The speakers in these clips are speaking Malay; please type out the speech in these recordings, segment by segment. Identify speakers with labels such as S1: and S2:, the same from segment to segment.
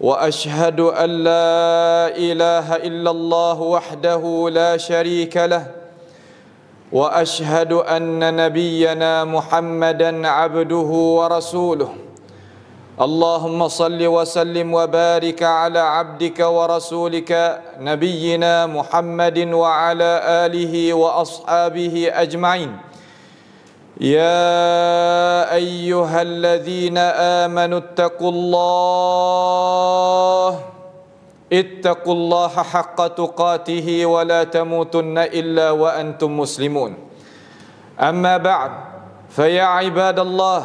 S1: واشهد ان لا اله الا الله وحده لا شريك له واشهد ان نبينا محمدا عبده ورسوله اللهم صل وسلم وبارك على عبدك ورسولك نبينا محمد وعلى اله واصحابه اجمعين يا ايها الذين امنوا اتقوا الله اتقوا الله حق تقاته ولا تموتن الا وانتم مسلمون اما بعد فيا عباد الله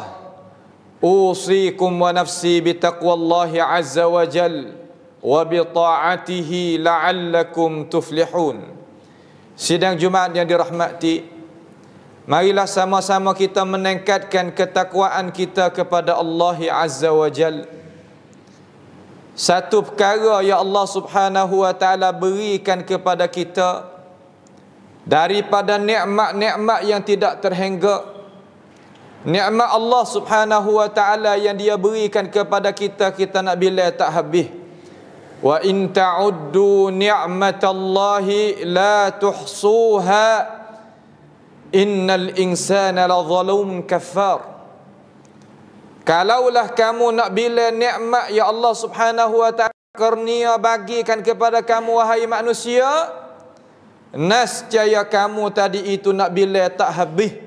S1: اوصيكم ونفسي بتقوى الله عز وجل وبطاعته لعلكم تفلحون سيدنا جمعه yang dirahmati Marilah sama-sama kita meningkatkan ketakwaan kita kepada Allah Azza wa Jal. Satu perkara ya Allah Subhanahu wa taala berikan kepada kita daripada nikmat-nikmat yang tidak terhingga. Nikmat Allah Subhanahu wa taala yang dia berikan kepada kita kita nak bila tak habis. Wa in ta'uddu ni'matallahi la tuhsuha Innal insana la zalum kafar Kalaulah kamu nak bila nikmat Ya Allah subhanahu wa ta'ala Kurnia bagikan kepada kamu wahai manusia Nascaya kamu tadi itu nak bila tak habis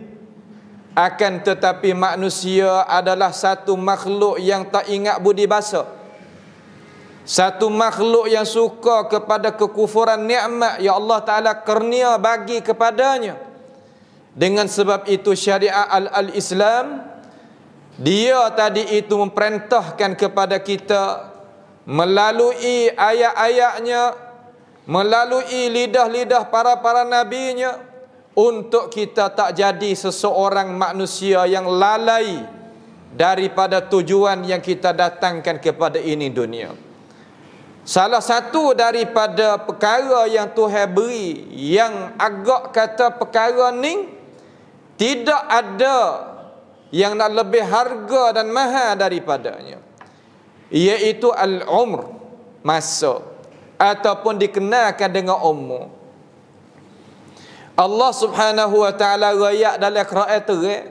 S1: Akan tetapi manusia adalah satu makhluk yang tak ingat budi bahasa satu makhluk yang suka kepada kekufuran nikmat ya Allah taala kurnia bagi kepadanya. Dengan sebab itu syariah al-Islam dia tadi itu memperintahkan kepada kita melalui ayat-ayatnya melalui lidah-lidah para-para nabinya untuk kita tak jadi seseorang manusia yang lalai daripada tujuan yang kita datangkan kepada ini dunia. Salah satu daripada perkara yang Tuhan beri yang agak kata perkara ni tidak ada yang nak lebih harga dan mahal daripadanya. Iaitu al-umr, masa. Ataupun dikenalkan dengan umur. Allah subhanahu wa ta'ala rayak dalam kera'at terik. Eh?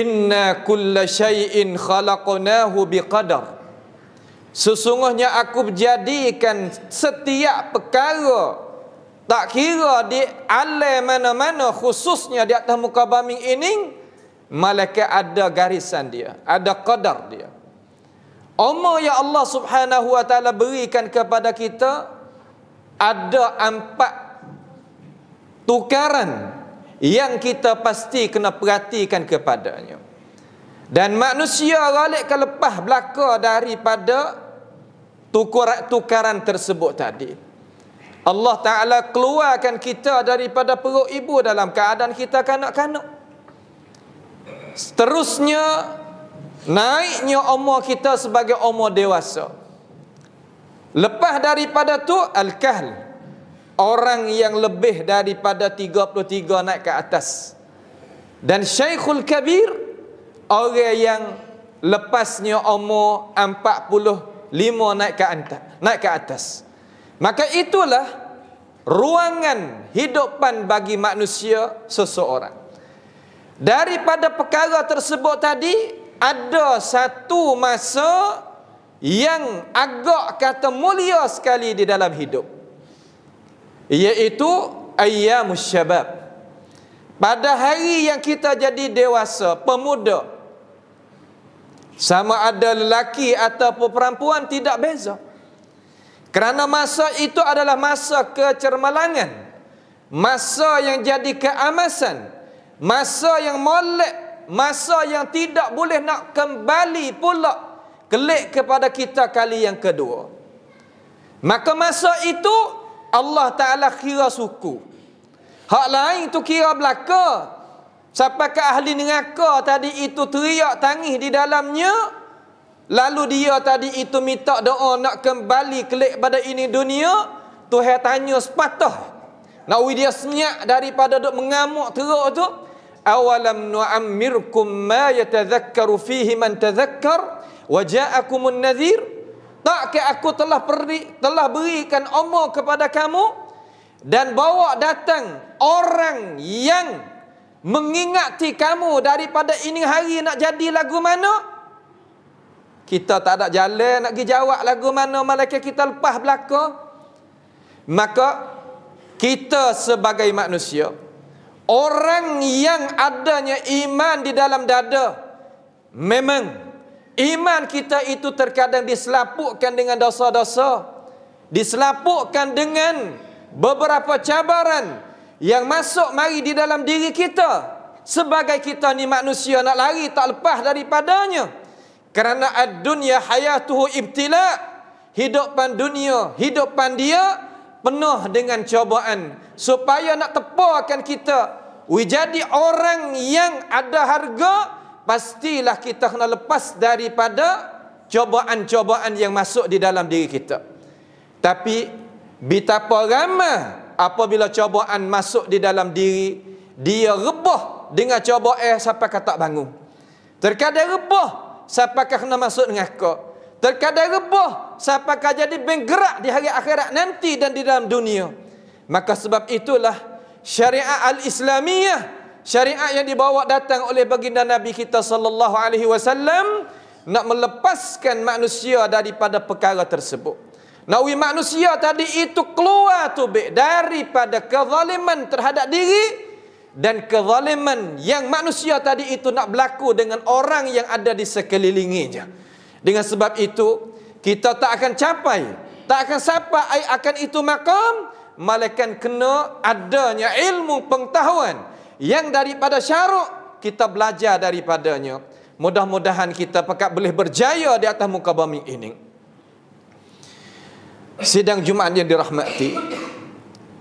S1: Inna kulla syai'in khalaqnahu biqadar. Sesungguhnya aku menjadikan setiap perkara tak kira di alam mana-mana khususnya di atas muka bumi ini malaikat ada garisan dia, ada qadar dia. Umur yang Allah Subhanahu wa taala berikan kepada kita ada empat tukaran yang kita pasti kena perhatikan kepadanya. Dan manusia ralik ke lepas belaka daripada tukar tukaran tersebut tadi. Allah Ta'ala keluarkan kita daripada perut ibu dalam keadaan kita kanak-kanak. Seterusnya, naiknya umur kita sebagai umur dewasa. Lepas daripada tu Al-Kahl. Orang yang lebih daripada 33 naik ke atas. Dan Syekhul Kabir, orang yang lepasnya umur 45 naik ke atas. Naik ke atas. Maka itulah ruangan hidupan bagi manusia seseorang. Daripada perkara tersebut tadi, ada satu masa yang agak kata mulia sekali di dalam hidup. Iaitu ayyamus syabab. Pada hari yang kita jadi dewasa, pemuda. Sama ada lelaki ataupun perempuan tidak beza. Kerana masa itu adalah masa kecermalangan. Masa yang jadi keamasan. Masa yang molek. Masa yang tidak boleh nak kembali pula. Kelik kepada kita kali yang kedua. Maka masa itu Allah Ta'ala kira suku. Hak lain tu kira belaka. Siapakah ahli neraka tadi itu teriak tangis di dalamnya. Lalu dia tadi itu minta doa nak kembali kelik pada ini dunia. Tuhan tanya sepatah. Nawi dia senyap daripada duk mengamuk teruk tu. Awalam nu'ammirkum ma yatadhakkaru fihi man tadhakkar wa ja'akumun nadhir. Tak ke aku telah beri, telah berikan umur kepada kamu dan bawa datang orang yang mengingati kamu daripada ini hari nak jadi lagu mana? Kita tak ada jalan nak pergi jawab lagu mana malaikat kita lepas belaka. Maka kita sebagai manusia orang yang adanya iman di dalam dada memang iman kita itu terkadang diselapukkan dengan dosa-dosa diselapukkan dengan beberapa cabaran yang masuk mari di dalam diri kita sebagai kita ni manusia nak lari tak lepas daripadanya kerana ad-dunya hayatuhu ibtila. Hidupan dunia, hidupan dia penuh dengan cobaan. Supaya nak tepakan kita. We jadi orang yang ada harga. Pastilah kita kena lepas daripada cobaan-cobaan yang masuk di dalam diri kita. Tapi betapa ramah apabila cobaan masuk di dalam diri dia rebah dengan cobaan eh, sampai kata bangun. Terkadang rebah siapa kah nak masuk dengan kau terkadang rebah siapa kah jadi bergerak di hari akhirat nanti dan di dalam dunia maka sebab itulah syariat al islamiah syariat yang dibawa datang oleh baginda nabi kita sallallahu alaihi wasallam nak melepaskan manusia daripada perkara tersebut Nawi manusia tadi itu keluar tubik daripada kezaliman terhadap diri dan kezaliman yang manusia tadi itu nak berlaku dengan orang yang ada di sekelilinginya. Dengan sebab itu, kita tak akan capai, tak akan sampai akan itu makam malaikat kena adanya ilmu pengetahuan yang daripada syarak kita belajar daripadanya. Mudah-mudahan kita pekat boleh berjaya di atas muka bumi ini. Sidang Jumaat yang dirahmati.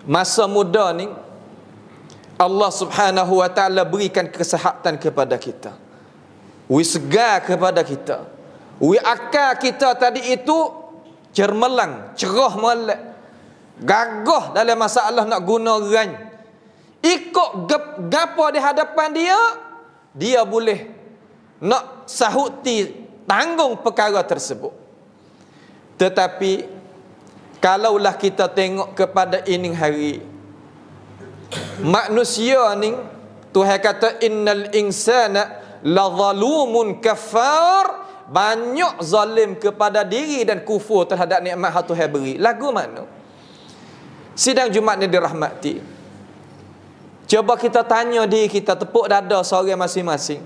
S1: Masa muda ni Allah Subhanahu Wa Taala berikan kesehatan kepada kita. Wi segar kepada kita. Wi akal kita tadi itu cermelang, cerah melek. Gagah dalam masalah nak guna ran. Ikut gap, di hadapan dia, dia boleh nak sahuti tanggung perkara tersebut. Tetapi kalaulah kita tengok kepada ini hari manusia ni Tuhan kata innal insana la zalumun kafar banyak zalim kepada diri dan kufur terhadap nikmat hatu hai beri lagu mana sidang jumat ni dirahmati coba kita tanya diri kita tepuk dada sore masing-masing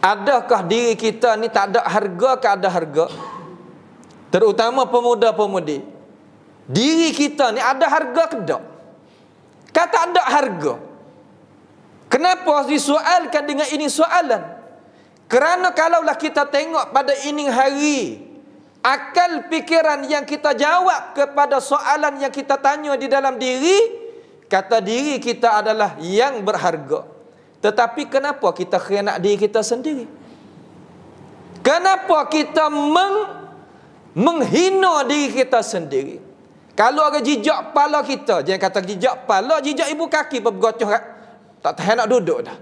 S1: adakah diri kita ni tak ada harga ke ada harga terutama pemuda-pemudi diri kita ni ada harga ke tak Kata ada harga. Kenapa harus disoalkan dengan ini soalan? Kerana kalaulah kita tengok pada ini hari. Akal pikiran yang kita jawab kepada soalan yang kita tanya di dalam diri. Kata diri kita adalah yang berharga. Tetapi kenapa kita kena diri kita sendiri? Kenapa kita meng, menghina diri kita sendiri? Kalau ada jejak kepala kita, jangan kata jejak kepala, jejak ibu kaki bergocoh kat tak tahan nak duduk dah.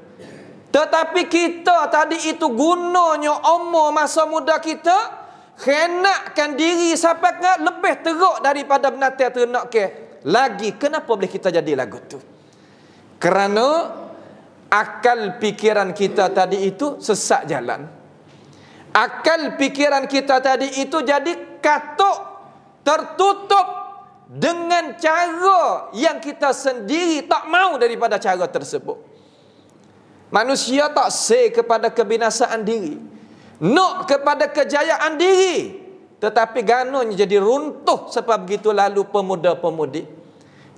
S1: Tetapi kita tadi itu gunanya umur masa muda kita khianatkan diri sampai ke lebih teruk daripada binatang ternak ke. Lagi kenapa boleh kita jadi lagu tu? Kerana akal pikiran kita tadi itu sesak jalan. Akal pikiran kita tadi itu jadi katuk tertutup dengan cara yang kita sendiri tak mau daripada cara tersebut. Manusia tak say kepada kebinasaan diri. Nak kepada kejayaan diri. Tetapi ganunnya jadi runtuh sebab begitu lalu pemuda-pemudi.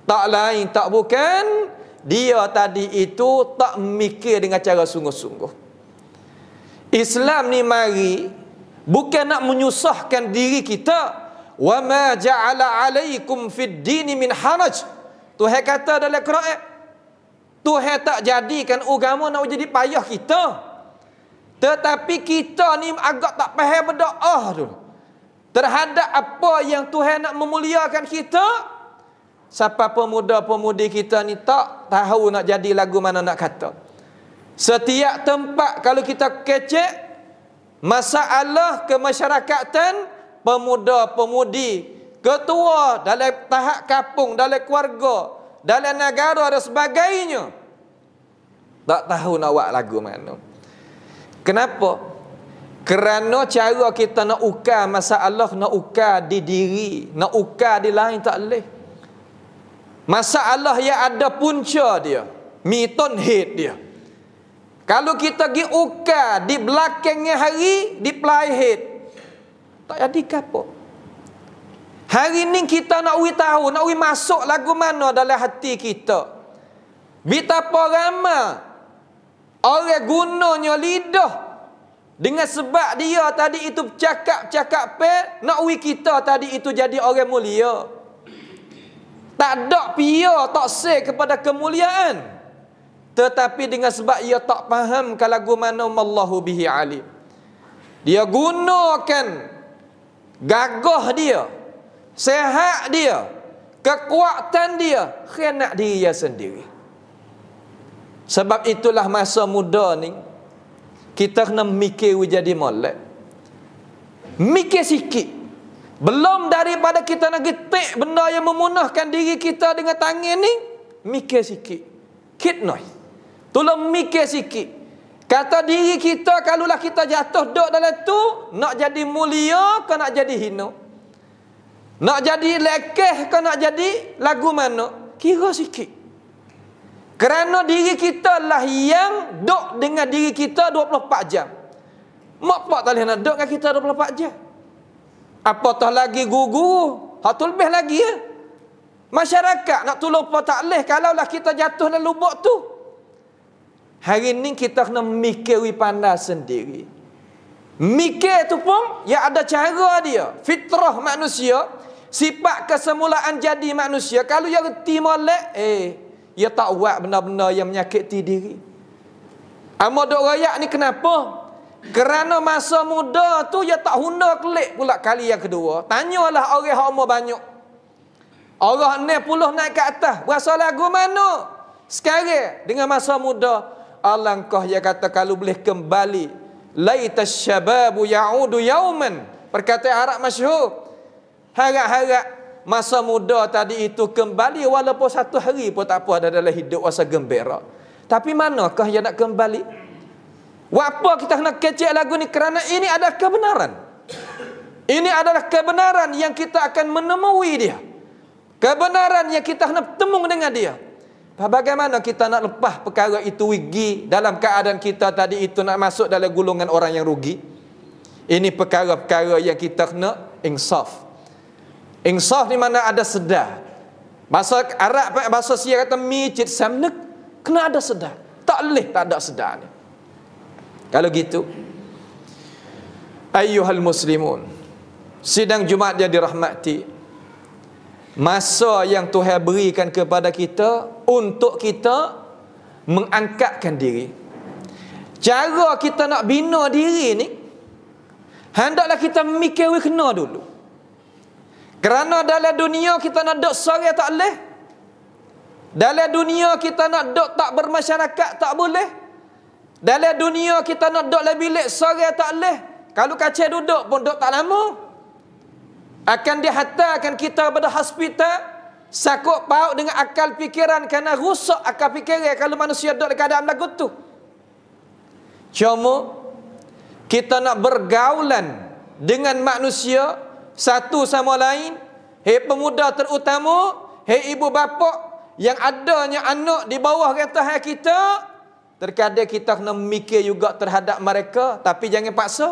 S1: Tak lain, tak bukan. Dia tadi itu tak mikir dengan cara sungguh-sungguh. Islam ni mari bukan nak menyusahkan diri Kita wa ma ja'ala alaikum fid din min haraj Tuhan kata dalam Quran Tuhan tak jadikan agama nak jadi payah kita tetapi kita ni agak tak faham berdoa tu terhadap apa yang Tuhan nak memuliakan kita siapa pemuda pemudi kita ni tak tahu nak jadi lagu mana nak kata setiap tempat kalau kita kecek masalah kemasyarakatan masyarakat pemuda, pemudi, ketua dalam tahap kampung, dalam keluarga, dalam negara dan sebagainya. Tak tahu nak buat lagu mana. Kenapa? Kerana cara kita nak ukar masalah, nak uka di diri, nak uka di lain tak boleh. Masalah yang ada punca dia. Miton hit dia. Kalau kita pergi uka di belakangnya hari, di play hit. Tak jadi ke apa? Hari ni kita nak uji tahu, nak uji masuk lagu mana dalam hati kita. Betapa ramai orang gunanya lidah dengan sebab dia tadi itu cakap-cakap pe nak uji kita tadi itu jadi orang mulia. Tak ada pia tak se kepada kemuliaan. Tetapi dengan sebab ia tak faham kalau lagu mana Allahu bihi alim. Dia gunakan gagah dia sehat dia kekuatan dia khianat dia sendiri sebab itulah masa muda ni kita kena mikir jadi molek mikir sikit belum daripada kita nak getik benda yang memunahkan diri kita dengan tangan ni mikir sikit kitnoi tolong mikir sikit Kata diri kita kalaulah kita jatuh duduk dalam tu nak jadi mulia ke nak jadi hina? Nak jadi lekeh ke nak jadi lagu mana? Kira sikit. Kerana diri kita lah yang duduk dengan diri kita 24 jam. Mak pak tak boleh nak duduk dengan kita 24 jam. Apatah lagi gugu, guru Hak tu lebih lagi ya. Masyarakat nak tolong pun tak boleh. Kalaulah kita jatuh dalam lubuk tu. Hari ini kita kena mikir pandai sendiri. Mikir tu pun ya ada cara dia. Fitrah manusia, sifat kesemulaan jadi manusia. Kalau ya reti molek, eh, ya tak buat benda-benda yang menyakiti diri. Amo dok rakyat ni kenapa? Kerana masa muda tu ya tak huna kelik pula kali yang kedua. Tanyalah orang hak umur banyak. Orang ni puluh naik ke atas, berasa lagu mana? Sekarang dengan masa muda, alangkah ia kata kalau boleh kembali laita syababu yaudu yauman perkataan Arab masyhur harap-harap masa muda tadi itu kembali walaupun satu hari pun tak apa ada dalam hidup rasa gembira tapi manakah yang nak kembali apa kita nak kecil lagu ni kerana ini adalah kebenaran ini adalah kebenaran yang kita akan menemui dia kebenaran yang kita nak temung dengan dia Bagaimana kita nak lepah perkara itu wigi dalam keadaan kita tadi itu nak masuk dalam gulungan orang yang rugi? Ini perkara-perkara yang kita kena insaf. Insaf ni mana ada sedar. Bahasa Arab, bahasa Syiah kata micit samnek, kena ada sedar. Tak boleh tak ada sedar ni. Kalau gitu, ayyuhal muslimun, sidang Jumaat dia dirahmati. Masa yang Tuhan berikan kepada kita, untuk kita mengangkatkan diri. Cara kita nak bina diri ni hendaklah kita mikir kena dulu. Kerana dalam dunia kita nak dok sore tak boleh. Dalam dunia kita nak dok tak bermasyarakat tak boleh. Dalam dunia kita nak dok lebih bilik sore tak boleh. Kalau kacau duduk pun dok tak lama. Akan dihantarkan kita pada hospital Sakut paut dengan akal fikiran kerana rusak akal fikiran kalau manusia duduk dekat dalam lagu tu. Cuma kita nak bergaulan dengan manusia satu sama lain, Hei pemuda terutama, hei ibu bapa yang adanya anak di bawah rentahan kita, terkadang kita kena mikir juga terhadap mereka tapi jangan paksa.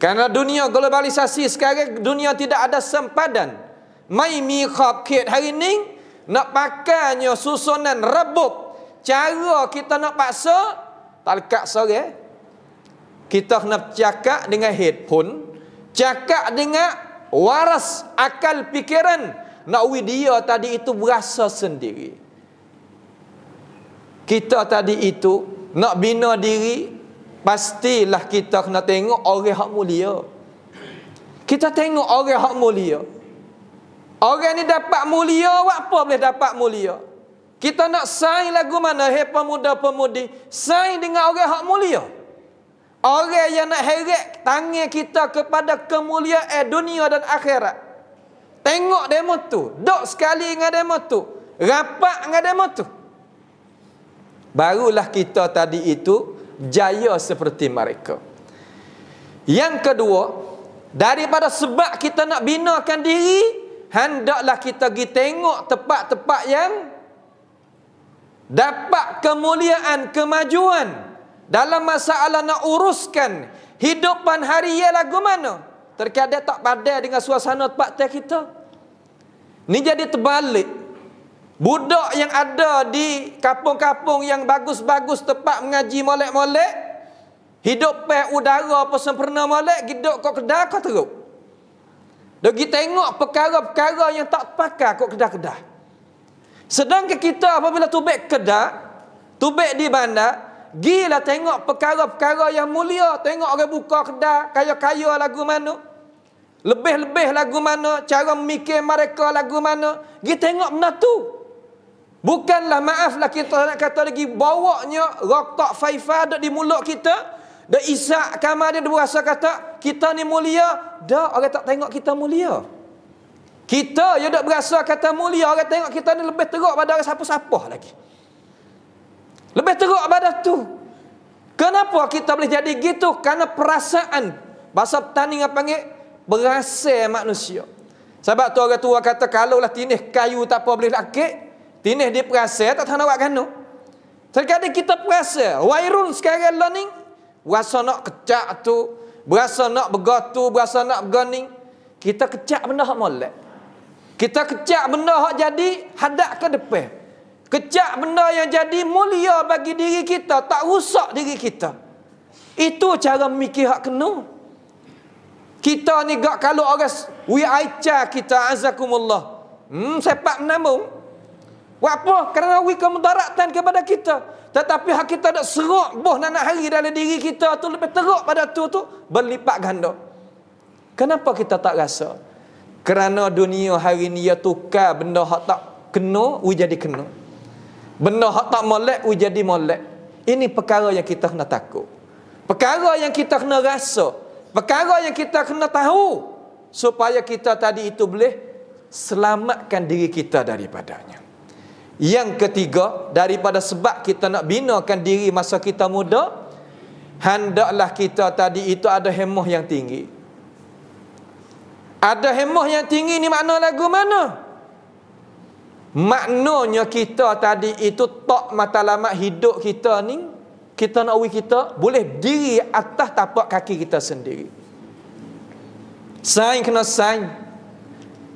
S1: Karena dunia globalisasi sekarang dunia tidak ada sempadan mai mi khab khet hari ni nak pakainya susunan rebut cara kita nak paksa tak lekat sore eh? kita kena cakap dengan head pun cakap dengan waras akal pikiran nak wi dia tadi itu berasa sendiri kita tadi itu nak bina diri pastilah kita kena tengok orang hak mulia kita tengok orang hak mulia Orang ni dapat mulia, apa boleh dapat mulia? Kita nak sain lagu mana, hei pemuda-pemudi, Sain dengan orang hak mulia. Orang yang nak heret tangan kita kepada kemuliaan dunia dan akhirat. Tengok demo tu, dok sekali dengan demo tu, rapat dengan demo tu. Barulah kita tadi itu jaya seperti mereka. Yang kedua, daripada sebab kita nak binakan diri, hendaklah kita pergi tengok tempat-tempat yang dapat kemuliaan, kemajuan dalam masalah nak uruskan hidupan hari ia lagu mana terkadang tak padai dengan suasana tempat kita ni jadi terbalik budak yang ada di kampung-kampung yang bagus-bagus tempat mengaji molek-molek hidup pe udara apa sempurna molek hidup kau kedai kau teruk dia pergi tengok perkara-perkara yang tak pakai kot kedah-kedah. Sedangkan kita apabila tubik kedah, tubik di bandar, gila tengok perkara-perkara yang mulia. Tengok orang buka kedah, kaya-kaya lagu mana. Lebih-lebih lagu mana, cara memikir mereka lagu mana. Pergi tengok benda tu. Bukanlah maaflah kita nak kata lagi bawanya rokok faifah di mulut kita. Dan isyak kamar dia, dia berasa kata, kita ni mulia. Dah, orang tak tengok kita mulia. Kita yang tak berasa kata mulia, orang tengok kita ni lebih teruk pada orang siapa-siapa lagi. Lebih teruk pada tu. Kenapa kita boleh jadi gitu? Karena perasaan. Bahasa petani yang panggil, berasa manusia. Sebab tu orang tua kata, kalau lah tinih kayu tak apa boleh lakit, tinih dia perasa, tak tahu nak buat kanu. Terkadang kita perasa, wairun sekarang learning, Berasa nak kecak tu. Berasa nak bergah tu. Berasa nak bergah Kita kecak benda yang molek. Kita kecak benda yang jadi hadap ke depan. Kecak benda yang jadi mulia bagi diri kita. Tak rusak diri kita. Itu cara mikir hak kena. Kita ni gak kalau orang we aicha kita azakumullah. Hmm sepak menamung. Buat apa? Kerana wik kemudaratan kepada kita. Tetapi hak kita nak serok boh nanak hari dalam diri kita tu lebih teruk pada tu tu berlipat ganda. Kenapa kita tak rasa? Kerana dunia hari ni ia tukar benda hak tak kena, we jadi kena. Benda hak tak molek, we jadi molek. Ini perkara yang kita kena takut. Perkara yang kita kena rasa. Perkara yang kita kena tahu. Supaya kita tadi itu boleh selamatkan diri kita daripadanya. Yang ketiga daripada sebab kita nak binakan diri masa kita muda hendaklah kita tadi itu ada hemah yang tinggi. Ada hemah yang tinggi ni makna lagu mana? Maknanya kita tadi itu tak matlamat hidup kita ni kita nak wui kita boleh diri atas tapak kaki kita sendiri. Sain kena sain.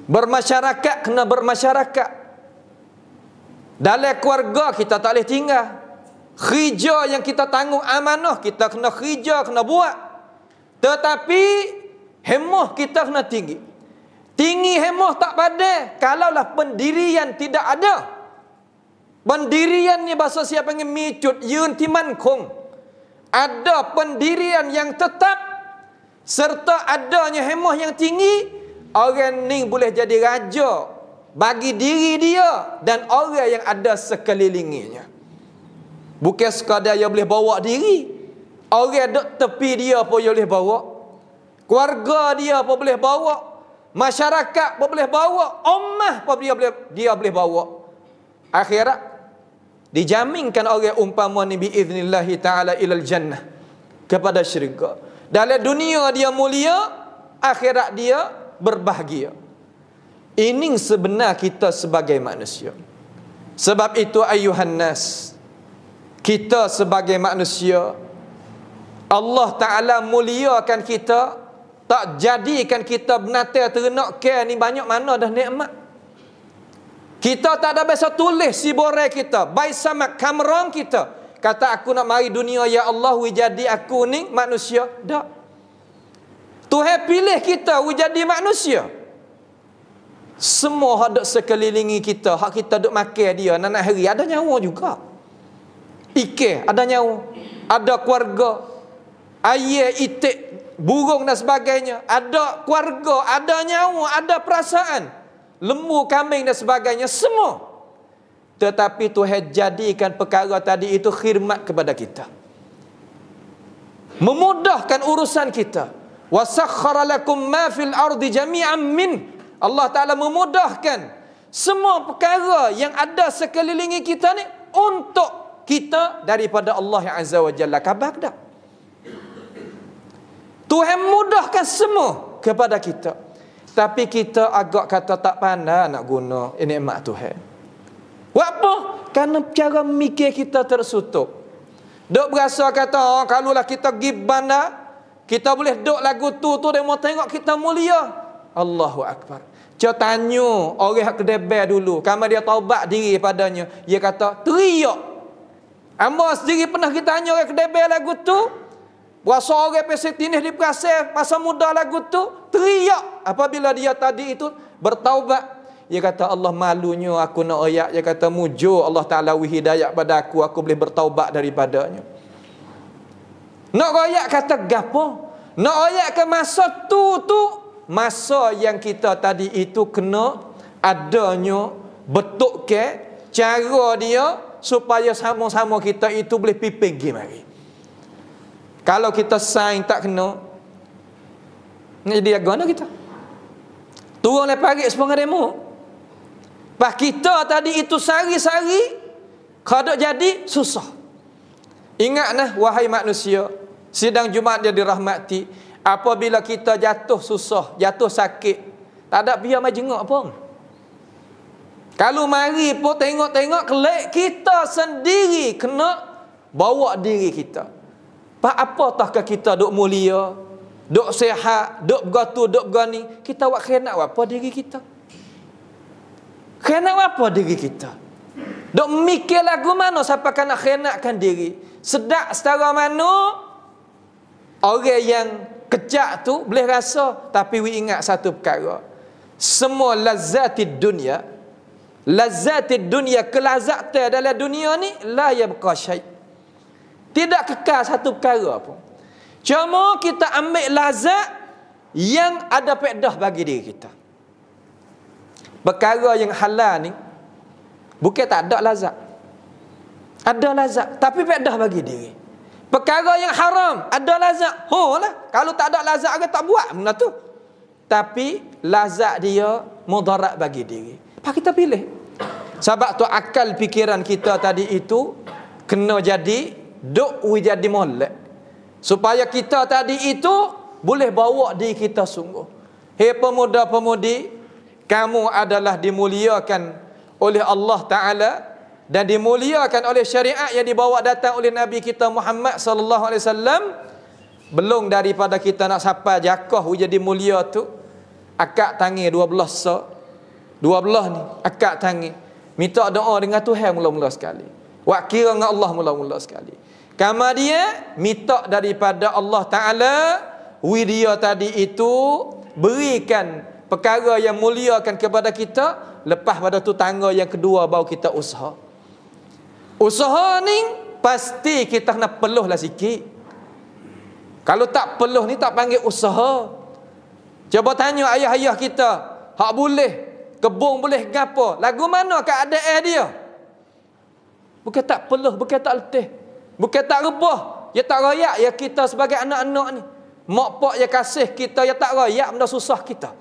S1: Bermasyarakat kena bermasyarakat. Dalam keluarga kita tak boleh tinggal. Kerja yang kita tanggung amanah kita kena kerja, kena buat. Tetapi hemoh kita kena tinggi. Tinggi hemoh tak padah kalaulah pendirian tidak ada. Pendirian ni bahasa siapa panggil micut yun timan kong. Ada pendirian yang tetap serta adanya hemoh yang tinggi, orang ni boleh jadi raja, bagi diri dia dan orang yang ada sekelilingnya. Bukan sekadar yang boleh bawa diri. Orang dok tepi dia pun yang boleh bawa. Keluarga dia pun boleh bawa. Masyarakat pun boleh bawa. Ummah pun dia boleh dia boleh bawa. Akhirat dijaminkan oleh umpama ni biiznillah taala ilal jannah kepada syurga. Dalam dunia dia mulia, akhirat dia berbahagia. Ini sebenar kita sebagai manusia. Sebab itu ayuhan Kita sebagai manusia. Allah Ta'ala muliakan kita. Tak jadikan kita benatir terenak ke ni banyak mana dah nikmat. Kita tak ada biasa tulis si borai kita. Baik sama kamerang kita. Kata aku nak mari dunia ya Allah wujadi aku ni manusia. Tak. Tuhan pilih kita wujadi Manusia. Semua hadap sekelilingi kita Hak kita duduk makan dia Nanak hari ada nyawa juga Ike ada nyawa Ada keluarga Ayah itik burung dan sebagainya Ada keluarga ada nyawa Ada perasaan lemu, kambing dan sebagainya semua Tetapi Tuhan jadikan Perkara tadi itu khirmat kepada kita Memudahkan urusan kita Wasakhara lakum ma fil ardi jami'an min Allah Ta'ala memudahkan semua perkara yang ada sekelilingi kita ni untuk kita daripada Allah yang Azza wa Jalla. Khabar tak? Tuhan mudahkan semua kepada kita. Tapi kita agak kata tak pandai nak guna ini emak Tuhan. Buat apa? Kerana cara mikir kita tersutup. Duk berasa kata, oh, kalau lah kita pergi bandar, kita boleh duk lagu tu tu, dia mau tengok kita mulia. Allahu Akbar. Cak tanya orang kedebel dulu. Kamu dia taubat diri padanya. Dia kata, teriak. Amba sendiri pernah kita tanya orang kedebel lagu tu. Puasa orang pesetinis di perasa masa muda lagu tu. Teriak. Apabila dia tadi itu bertaubat. Dia kata, Allah malunya aku nak ayak. Dia kata, mujur Allah Ta'ala wihidayat pada aku. Aku boleh bertaubat daripadanya. Nak ayak kata, gapo? Nak ayak ke masa tu tu masa yang kita tadi itu kena adanya betuk ke cara dia supaya sama-sama kita itu boleh pimpin game hari. Kalau kita sign tak kena dia agak kita. Turun lepas hari sepengah demo. Pas kita tadi itu sari-sari kada jadi susah. Ingatlah, wahai manusia, sidang Jumaat dia dirahmati, Apabila kita jatuh susah, jatuh sakit, tak ada biar mai jenguk pun. Kalau mari pun tengok-tengok kelek kita sendiri kena bawa diri kita. Pak apa tah ke kita dok mulia, dok sihat, dok begatu, dok begani, kita kena khianat apa diri kita? Khianat apa diri kita? Dok mikir lagu mana siapa kena khianatkan diri? Sedak setara mana orang yang Kecak tu boleh rasa tapi we ingat satu perkara semua lazzatid dunia lazzatid dunia kelazatan dalam dunia ni la yabqa syai tidak kekal satu perkara pun cuma kita ambil lazat yang ada faedah bagi diri kita perkara yang halal ni bukan tak ada lazat ada lazat tapi faedah bagi diri Perkara yang haram ada lazat. Ho oh lah. Kalau tak ada lazat agak tak buat benda tu. Tapi lazat dia mudarat bagi diri. Apa kita pilih? Sebab tu akal fikiran kita tadi itu kena jadi duk we jadi molek. Supaya kita tadi itu boleh bawa diri kita sungguh. Hey pemuda pemudi, kamu adalah dimuliakan oleh Allah Ta'ala dan dimuliakan oleh syariat yang dibawa datang oleh Nabi kita Muhammad sallallahu alaihi wasallam belum daripada kita nak sampai jakah jadi mulia tu akak tangi 12 so 12 ni akak tangi minta doa dengan Tuhan mula-mula sekali wakil kira dengan Allah mula-mula sekali kama dia minta daripada Allah taala widya tadi itu berikan perkara yang muliakan kepada kita lepas pada tu tangga yang kedua baru kita usaha Usaha ni pasti kita nak peluh lah sikit. Kalau tak peluh ni tak panggil usaha. Cuba tanya ayah-ayah kita. Hak boleh. Kebun boleh gapo? Lagu mana keadaan dia? Bukan tak peluh, bukan tak letih. Bukan tak rebah. Ya tak royak ya kita sebagai anak-anak ni. Mak pak ya kasih kita ya tak royak benda susah kita.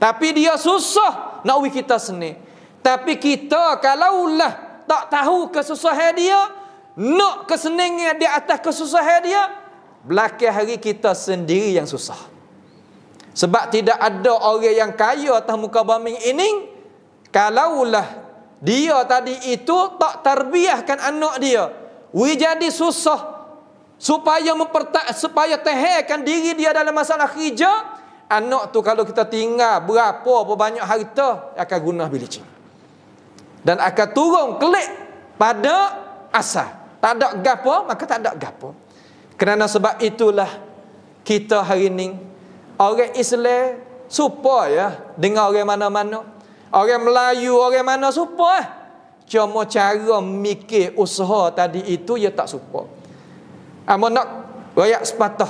S1: Tapi dia susah nak wi kita seni. Tapi kita kalaulah tak tahu kesusahan dia nak keseningan di atas kesusahan dia belakang hari kita sendiri yang susah sebab tidak ada orang yang kaya atas muka bumi ini kalaulah dia tadi itu tak terbiahkan anak dia we jadi susah supaya mempertak supaya tehekan diri dia dalam masalah kerja anak tu kalau kita tinggal berapa berapa banyak harta akan guna bilicin dan akan turun kelik pada asar. Tak ada gapo, maka tak ada gapo. Kerana sebab itulah kita hari ini orang Islam supaya ya dengan orang mana-mana. Orang Melayu, orang mana supaya eh. Cuma cara mikir usaha tadi itu ya tak supaya Amun nak rakyat sepatah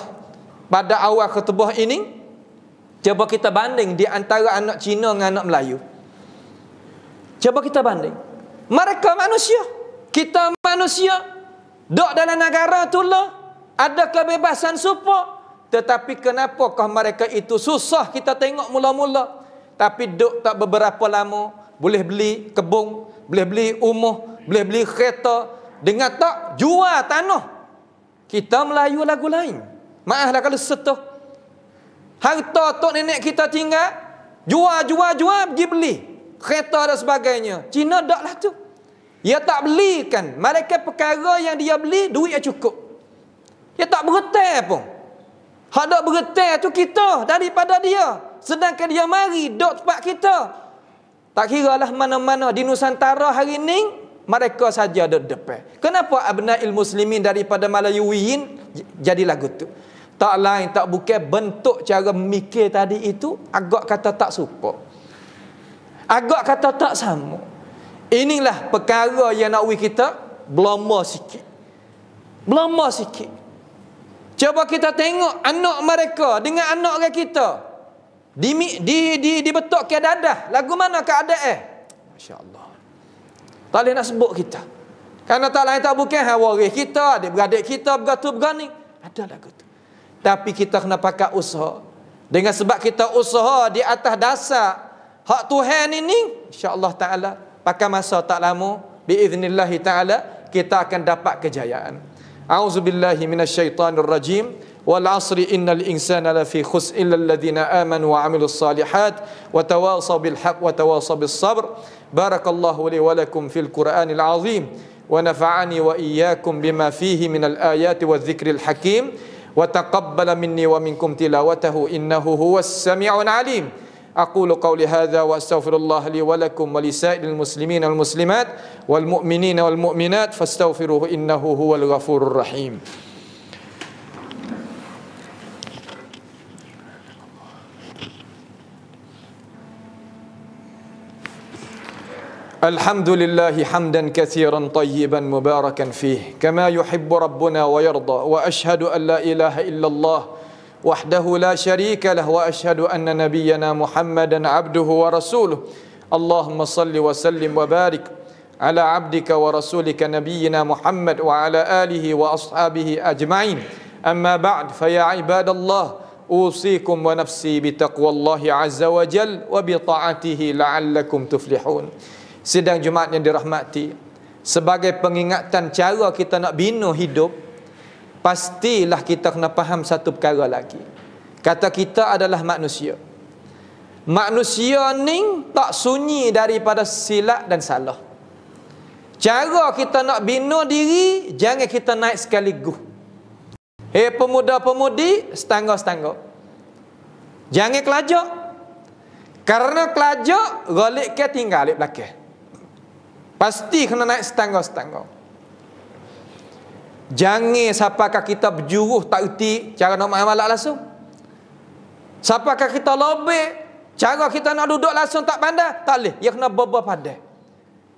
S1: pada awal ketubuh ini cuba kita banding di antara anak Cina dengan anak Melayu. Coba kita banding. Mereka manusia. Kita manusia. Dok dalam negara tu lah. Ada kebebasan supa. Tetapi kenapakah mereka itu susah kita tengok mula-mula. Tapi dok tak beberapa lama. Boleh beli kebun. Boleh beli umuh. Boleh beli kereta. Dengan tak jual tanah. Kita Melayu lagu lain. Maaflah kalau setuh. Harta tok nenek kita tinggal. Jual, jual, jual. Pergi beli kereta dan sebagainya. Cina taklah tu. Dia tak belikan. Mereka perkara yang dia beli, duit yang cukup. Dia tak bertah pun. Hadap bertah tu kita daripada dia. Sedangkan dia mari duduk tempat kita. Tak kira lah mana-mana di Nusantara hari ini, mereka saja ada depan. Kenapa abna'il muslimin daripada Malayuin jadi lagu tu? Tak lain, tak bukan bentuk cara mikir tadi itu agak kata tak support. Agak kata tak sama. Inilah perkara yang nak ui kita belama sikit. Belama sikit. Cuba kita tengok anak mereka dengan anak kita. Di di di, di, di betok ke dadah. Lagu mana ke ada eh? Masya-Allah. Tak boleh nak sebut kita. Karena tak lain tak bukan hal kita, adik beradik kita begitu begani. Ada lagu tu. Tapi kita kena pakai usaha. Dengan sebab kita usaha di atas dasar Hak Tuhan ini insya-Allah taala pakai masa tak lama biiznillah taala kita akan dapat kejayaan. A'udzubillahi minasyaitonir rajim. Wal asri innal insana lafi khus illa alladhina amanu wa amilus salihat wa tawasaw bil haqq wa tawasaw bis sabr. Barakallahu li wa lakum fil Qur'anil azim wa nafa'ani wa iyyakum bima fihi minal ayati wa dhikril hakim wa taqabbala minni wa minkum tilawatahu innahu huwas samiu alim. أقول قولي هذا وأستغفر الله لي ولكم ولسائر المسلمين والمسلمات والمؤمنين والمؤمنات فاستغفروه إنه هو الغفور الرحيم الحمد لله حمدا كثيرا طيبا مباركا فيه كما يحب ربنا ويرضى واشهد ان لا اله الا الله وحده لا شريك له واشهد ان نبينا محمدا عبده ورسوله اللهم صل وسلم وبارك على عبدك ورسولك نبينا محمد وعلى اله واصحابه اجمعين اما بعد فيا عباد الله اوصيكم ونفسي بتقوى الله عز وجل وبطاعته لعلكم تفلحون سيدنا جمعه الدرحمه sebagai pengingatan cara kita nak bina hidup pastilah kita kena faham satu perkara lagi. Kata kita adalah manusia. Manusia ni tak sunyi daripada silap dan salah. Cara kita nak bina diri, jangan kita naik sekaligus. Hei eh, pemuda-pemudi, setangguh-setangguh. Jangan kelajak. Karena kelajak, golik ke tinggal di belakang. Pasti kena naik setangguh-setangguh. Jangan siapakah kita berjuruh tak erti cara nak main malak langsung. Siapakah kita lobe? cara kita nak duduk langsung tak pandai. Tak boleh. Ia kena berbual pandai.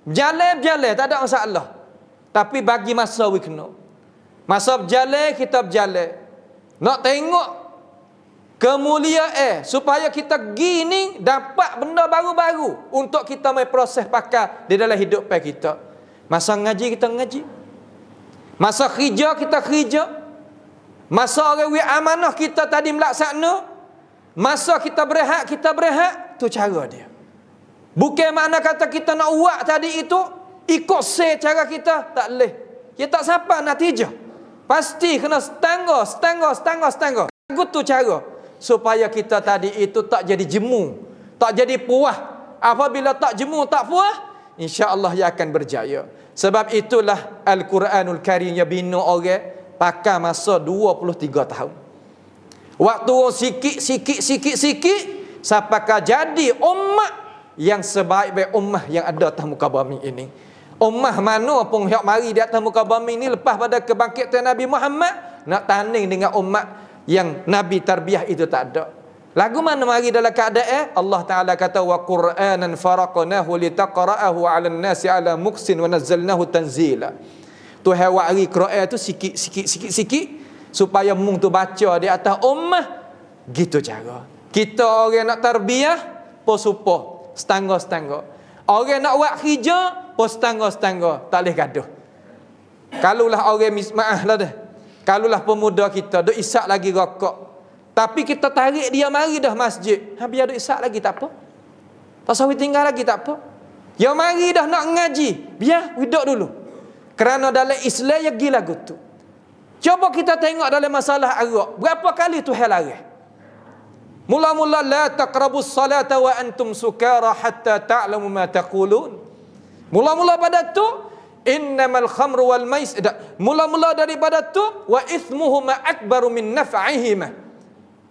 S1: Berjalan, berjalan. Tak ada masalah. Tapi bagi masa we kena. Masa berjalan, kita berjalan. Nak tengok kemulia eh, supaya kita gini dapat benda baru-baru untuk kita mai proses pakai di dalam hidup kita. Masa ngaji kita ngaji. Masa kerja kita kerja. Masa orang wik amanah kita tadi melaksana. Masa kita berehat, kita berehat. tu cara dia. Bukan mana kata kita nak uak tadi itu. Ikut se cara kita. Tak boleh. Kita tak siapa natijah. Pasti kena setengah, setengah, setengah, setengah. Lagu tu cara. Supaya kita tadi itu tak jadi jemu. Tak jadi puah. Apabila tak jemu, tak puah. InsyaAllah ia akan berjaya. Sebab itulah Al-Quranul Karim yang bina orang pakai masa 23 tahun. Waktu orang sikit, sikit, sikit, sikit. Sampakah jadi umat yang sebaik-baik umat yang ada atas muka bumi ini. Umat mana pun yang mari di atas muka bumi ini lepas pada kebangkitan Nabi Muhammad. Nak tanding dengan umat yang Nabi Tarbiyah itu tak ada. Lagu mana mari dalam keadaan eh? Allah Taala kata wa Qur'anan faraqnahu litaqra'ahu 'alan nasi 'ala muksin wa nazzalnahu tanzila. Tu hewa hari Quran tu sikit-sikit sikit-sikit supaya mung tu baca di atas ummah gitu cara. Kita orang nak tarbiyah pun supo setangga-setangga. Orang nak buat kerja pun setangga-setangga, tak leh gaduh. Kalulah orang mismaah dah. Kalulah pemuda kita dok isak lagi rokok, tapi kita tarik dia mari dah masjid. Habis ada isak lagi tak apa. Tasawi tinggal lagi tak apa. Dia ya, mari dah nak ngaji. Biar widok dulu. Kerana dalam Islam yang gila gitu. Cuba kita tengok dalam masalah Arab. Berapa kali tu hal lari? Mula-mula la taqrabu salata wa antum sukara hatta ta'lamu ma taqulun. Mula-mula pada tu innamal khamru wal mais. Mula-mula daripada tu wa ithmuhuma akbaru min naf'ihima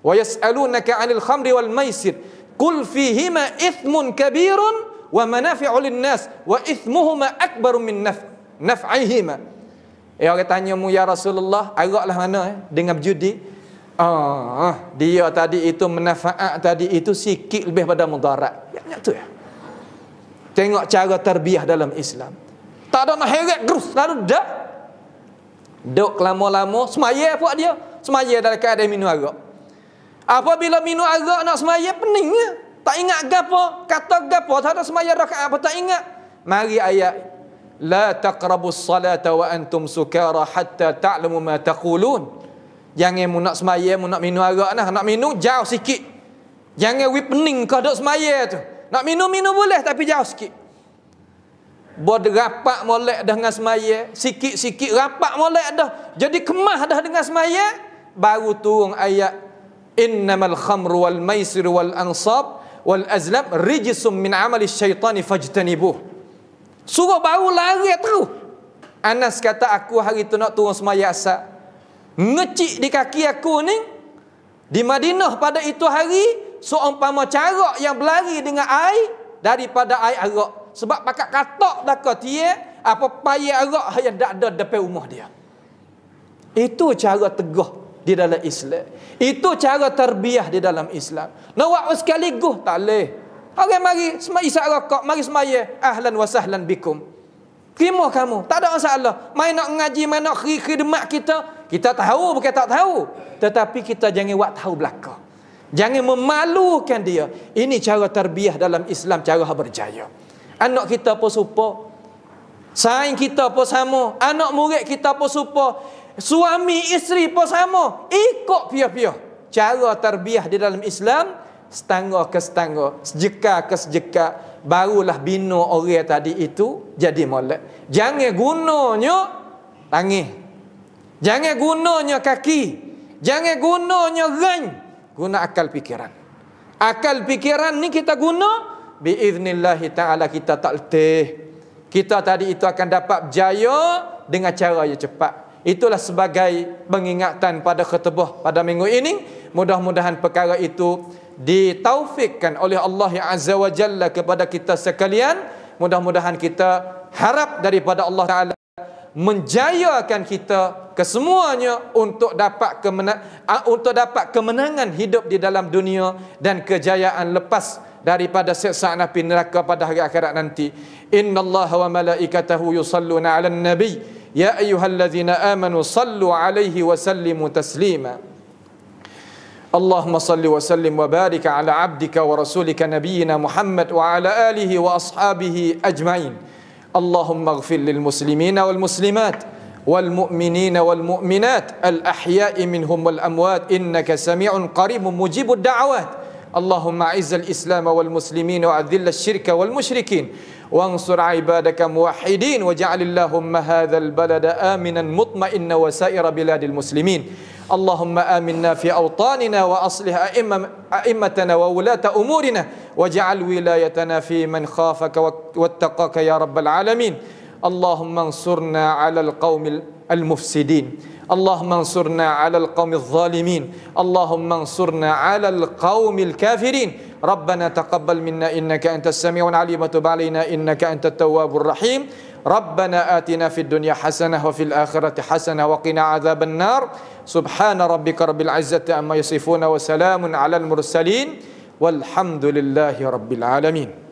S1: wa yas'alunaka 'anil khamri wal maisir qul ma ithmun kabirun wa manafi'u lin nas wa ithmuhuma akbaru min naf naf'ihima Eh orang tanya mu ya Rasulullah araklah mana eh dengan judi ah, ah dia tadi itu manfaat tadi itu sikit lebih pada mudarat ya macam tu ya tengok cara terbiah dalam Islam tak ada nak heret terus lalu dah duk lama-lama semaya pun dia semaya dalam keadaan minum arak Apabila minum arak nak semaya pening ya? Tak ingat gapo, kata gapo, tak ada semaya rakaat apa tak ingat. Mari ayat la taqrabu salata wa antum sukara hatta ta'lamu ma taqulun. Jangan mu nak semaya, mu nak minum arak nah, nak minum jauh sikit. Jangan we pening kau dok semaya tu. Nak minum minum boleh tapi jauh sikit. Buat rapat molek dah dengan semaya, sikit-sikit rapat molek dah. Jadi kemah dah dengan semaya, baru turun ayat innamal khamru wal maisir wal ansab wal azlam rijsum min amali syaitani fajtanibuh suruh baru lari terus Anas kata aku hari tu nak turun semayak asar ngecik di kaki aku ni di Madinah pada itu hari seumpama carak yang berlari dengan air daripada air arak sebab pakat katak dah kau apa payah arak yang tak ada depan rumah dia itu cara tegah di dalam Islam. Itu cara terbiah di dalam Islam. Nawak sekali guh tak leh. Orang okay, mari semua. isak rokok, mari semai ahlan wa sahlan bikum. Terima kamu, tak ada masalah. Mai nak ngaji, mai nak khidmat kita, kita tahu bukan tak tahu. Tetapi kita jangan buat tahu belaka. Jangan memalukan dia. Ini cara terbiah dalam Islam cara berjaya. Anak kita pun supaya Saing kita pun sama. Anak murid kita pun serupa. Suami, isteri pun sama. Ikut piah-piah. Cara terbiah di dalam Islam. Setangga ke setangga. Sejeka ke sejeka. Barulah bina orang tadi itu. Jadi molek. Jangan gunanya tangih. Jangan gunanya kaki. Jangan gunanya ren. Guna akal fikiran. Akal fikiran ni kita guna. Biiznillah ta'ala kita tak letih kita tadi itu akan dapat berjaya dengan cara yang cepat. Itulah sebagai pengingatan pada ketubuh pada minggu ini. Mudah-mudahan perkara itu ditaufikkan oleh Allah yang Azza wa Jalla kepada kita sekalian. Mudah-mudahan kita harap daripada Allah Ta'ala menjayakan kita kesemuanya untuk dapat kemenangan untuk dapat kemenangan hidup di dalam dunia dan kejayaan lepas daripada siksaan api neraka pada hari akhirat nanti innallaha wa malaikatahu yusalluna 'alan nabi ya ayyuhallazina amanu sallu 'alaihi wa sallimu taslima اللهم صل وسلم وبارك على عبدك ورسولك نبينا محمد وعلى اله واصحابه اجمعين اللهم muslimina wal muslimat. والمؤمنين والمؤمنات الأحياء منهم والأموات إنك سميع قريب مجيب الدعوات اللهم أعز الإسلام والمسلمين وأذل الشرك والمشركين وانصر عبادك موحدين واجعل اللهم هذا البلد آمنا مطمئنا وسائر بلاد المسلمين اللهم آمنا في أوطاننا وأصلح أئمة أئمتنا وولاة أمورنا واجعل ولايتنا في من خافك واتقاك يا رب العالمين اللهم انصرنا على القوم المفسدين اللهم انصرنا على القوم الظالمين اللهم انصرنا على القوم الكافرين ربنا تقبل منا إنك أنت السميع العليم وتب علينا إنك أنت التواب الرحيم ربنا آتنا في الدنيا حسنة وفي الآخرة حسنة وقنا عذاب النار سبحان ربك رب العزة أما يصفون وسلام على المرسلين والحمد لله رب العالمين